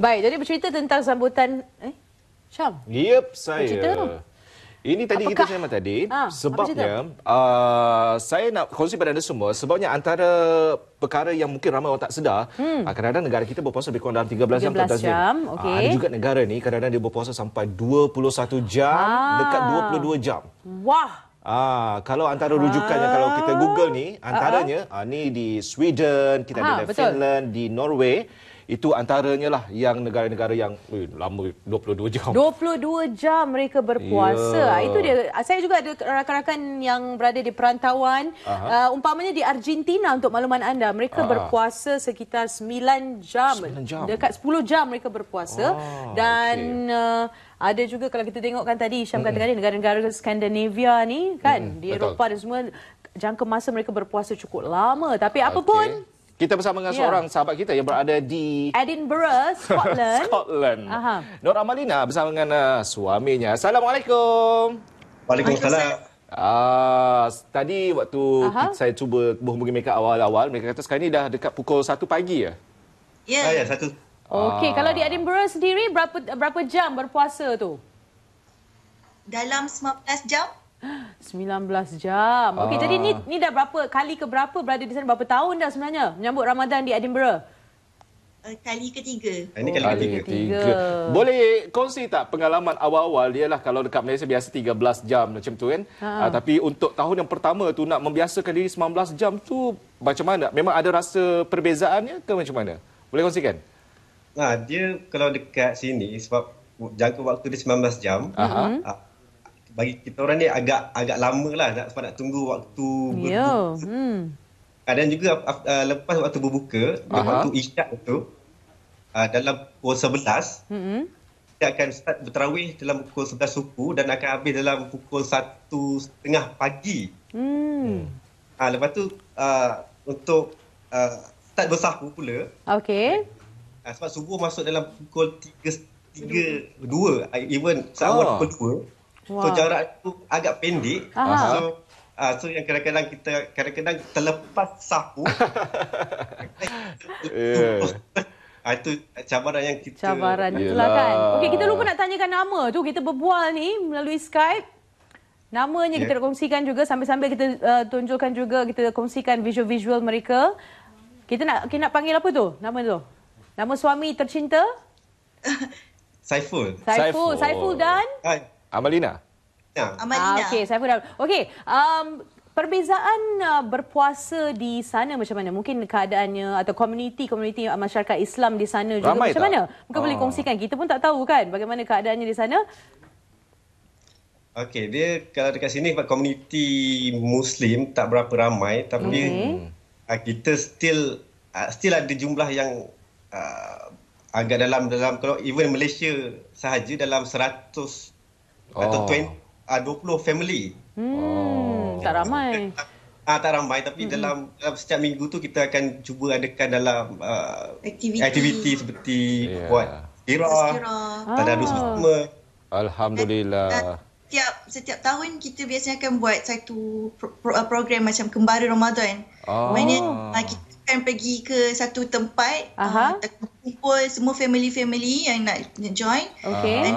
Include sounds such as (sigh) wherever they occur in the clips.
Baik, jadi bercerita tentang sambutan eh Syam. Yep, saya. Bercerita. tu. Ini tadi Apakah? kita sembang tadi ha, sebabnya uh, saya nak kongsi pada anda semua sebabnya antara perkara yang mungkin ramai orang tak sedar hmm. uh, negara kita berpuasa lebih kurang dalam 13, 13 jam 13 jam, okay. uh, ada juga negara ni kadang-kadang dia berpuasa sampai 21 jam ha. dekat 22 jam wah Ah, kalau antara rujukan yang kalau kita Google ni antaranya uh ah, ni di Sweden kita ada di Finland di Norway itu antaranya lah yang negara-negara yang eh, lama 22 jam. 22 jam mereka berpuasa. Yeah. Ya. Itu dia. Ah, saya juga ada rakan-rakan yang berada di perantauan. Uh, umpamanya di Argentina untuk maklumat anda. Mereka Aha. berpuasa sekitar 9 jam. 9 jam. Dekat 10 jam mereka berpuasa. Oh, Dan... Okay. Uh, ada juga kalau kita tengokkan tadi Syam kata tadi negara-negara Skandinavia ni kan hmm, di Eropah dan semua jangka masa mereka berpuasa cukup lama tapi apa pun. Kita bersama dengan yeah. seorang sahabat kita yang berada di Edinburgh, Scotland. Scotland. Aha. Nora Malina bersama dengan uh, suaminya. Assalamualaikum. Waalaikumsalam. uh, tadi waktu Aha. saya cuba berhubungi mereka awal-awal, mereka kata sekarang ni dah dekat pukul 1 pagi ya. Ya. Yeah. Ya. Ya, ah, ya, 1. Uh. kalau di Edinburgh sendiri berapa berapa jam berpuasa tu? Dalam 19 jam. 19 jam. Okey, jadi ni ah. ni dah berapa kali ke berapa berada di sana? Berapa tahun dah sebenarnya menyambut Ramadan di Edinburgh? Eh, kali ketiga. Eh, oh, kali ketiga. ketiga. Boleh kongsi tak pengalaman awal-awal dia lah kalau dekat Malaysia biasa 13 jam macam tu kan. Ha. Uh, tapi untuk tahun yang pertama tu nak membiasakan diri 19 jam tu macam mana? Memang ada rasa perbezaannya ke macam mana? Boleh kongsikan? Nah, dia kalau dekat sini sebab jangka waktu dia 19 jam. Uh-huh. Ah, uh huh bagi kita orang ni agak agak lamalah nak sebab nak tunggu waktu ya, berbuka. Yo. Hmm. Kadang juga uh, lepas waktu berbuka, uh-huh. waktu isyak tu uh, dalam pukul 11. Hmm. Kita akan start berterawih dalam pukul 11 subuh dan akan habis dalam pukul 1.30 pagi. Hmm. Uh, lepas tu uh, untuk uh, start bersahur pula. Okey. Uh, sebab subuh masuk dalam pukul 3 3 2 even sama oh. pukul dua. So jarak tu agak pendek. Aha. So uh, so yang kadang-kadang kita kadang-kadang terlepas sapu. (laughs) Ah, itu cabaran yang kita... Cabaran itulah kan. Okey, kita lupa nak tanyakan nama tu. Kita berbual ni melalui Skype. Namanya yeah. kita ya. nak kongsikan juga sambil-sambil kita uh, tunjukkan juga, kita kongsikan visual-visual mereka. Kita nak kita nak panggil apa tu? Nama tu? Nama suami tercinta? Saiful. Saiful. Saiful, Saiful dan? Hai. Amalina. Ya. Amalina. Ah, Okey, saya pun Okey, um, perbezaan uh, berpuasa di sana macam mana? Mungkin keadaannya atau komuniti-komuniti masyarakat Islam di sana juga Ramai macam tak? mana? Mungkin oh. boleh ah. kongsikan. Kita pun tak tahu kan bagaimana keadaannya di sana. Okey, dia kalau dekat sini komuniti Muslim tak berapa ramai tapi okay. Ah, kita still ah, still ada jumlah yang uh, agak dalam dalam kalau even Malaysia sahaja dalam atau oh. 20, uh, 20 family. Hmm, oh. tak ramai. Ah tak ramai tapi mm-hmm. dalam, dalam setiap minggu tu kita akan cuba adakan dalam uh, aktiviti seperti yeah. buat sirah, tadarus oh. semua. Alhamdulillah. Dan, dan, setiap setiap tahun kita biasanya akan buat satu pro, pro, ah, program macam kembali Ramadan. Oh. Ah. Maknanya kita akan pergi ke satu tempat uh, kumpul semua family-family yang nak join. Okay. And then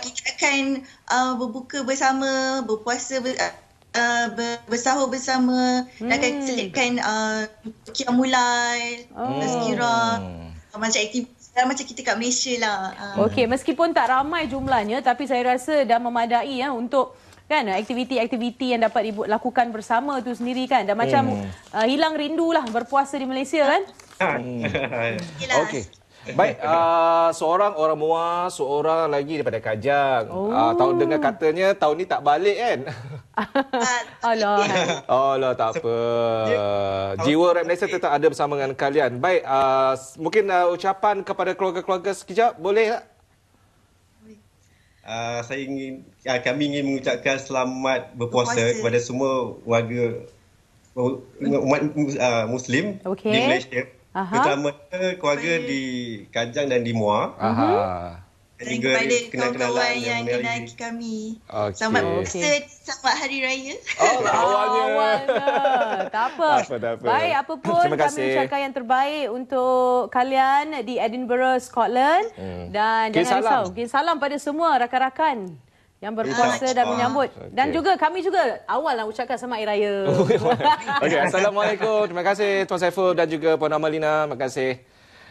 kita akan ah. uh, berbuka bersama, berpuasa ber, uh, bersahur bersama hmm. dan akan selitkan uh, kiamulai, oh. Uh, macam aktiviti dan uh, macam kita kat Malaysia lah. Uh. Okey, meskipun tak ramai jumlahnya tapi saya rasa dah memadai ya untuk kan aktiviti-aktiviti yang dapat ibu lakukan bersama tu sendiri kan. Dah macam hmm. uh, hilang rindulah berpuasa di Malaysia kan. Hmm. Okey. Baik, (laughs) uh, seorang orang Mua, seorang lagi daripada Kajang. Uh, oh. Uh, tahu dengar katanya tahun ni tak balik kan? (laughs) (laughs) Alah. Alah, tak apa. Jiwa Rap Malaysia tetap ada bersama dengan kalian. Baik, uh, mungkin uh, ucapan kepada keluarga-keluarga sekejap, boleh tak? Uh, saya ingin uh, kami ingin mengucapkan selamat berpuasa, berpuasa. kepada semua warga uh, umat uh, muslim okay. di Malaysia. Aha. Pertama keluarga Pada... di Kanjang dan di Muar. Aha. Mhm. Dan juga kepada kawan-kawan yang menaiki kami. Okay. Selamat, okay. selamat Hari Raya. Oh, (laughs) awalnya. Oh, tak, tak apa. Baik, apa pun kami ucapkan yang terbaik untuk kalian di Edinburgh, Scotland. Hmm. Dan Kain jangan salam. risau. Kain salam pada semua rakan-rakan yang berpuasa dan menyambut. Dan juga kami juga awal nak ucapkan selamat hari raya. (laughs) Okey, (laughs) assalamualaikum. Terima kasih Tuan Saiful dan juga Puan Amalina. Terima kasih.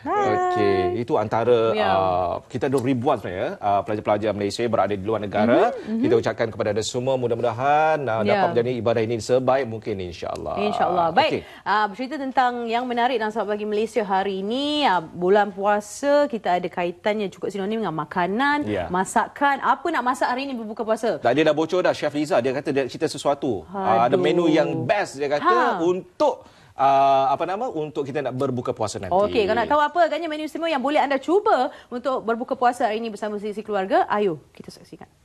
Okey, itu antara yeah. uh, kita ada ribuan sebenarnya ya. uh, pelajar-pelajar Malaysia berada di luar negara. Mm-hmm. Kita ucapkan kepada anda semua mudah-mudahan uh, yeah. dapat menjalani ibadah ini sebaik mungkin insya-Allah. Insya-Allah. Baik. Okay. Uh, bercerita tentang yang menarik dalam sebab bagi Malaysia hari ini, uh, bulan puasa kita ada kaitannya cukup sinonim dengan makanan, yeah. masakan. Apa nak masak hari ini berbuka puasa? Tak dia dah bocor dah Chef Liza dia kata dia cerita sesuatu. Uh, ada menu yang best dia kata ha. untuk uh, apa nama untuk kita nak berbuka puasa nanti. Okey, kalau nak tahu apa agaknya menu istimewa yang boleh anda cuba untuk berbuka puasa hari ini bersama sisi keluarga, ayo kita saksikan.